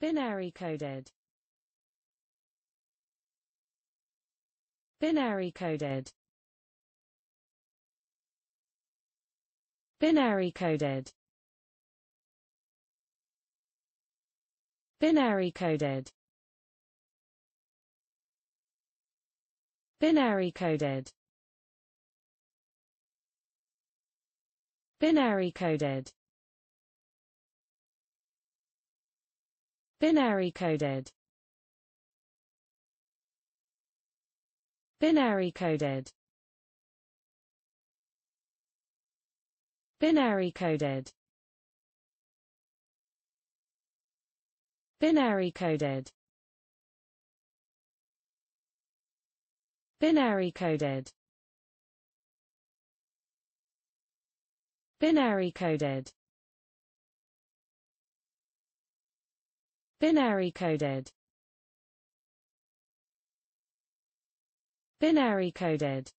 Binary coded. Binary coded. Binary coded. Binary coded. Binary coded. Binary coded. Binary coded Binary coded Binary coded Binary coded Binary coded Binary coded Binary coded Binary coded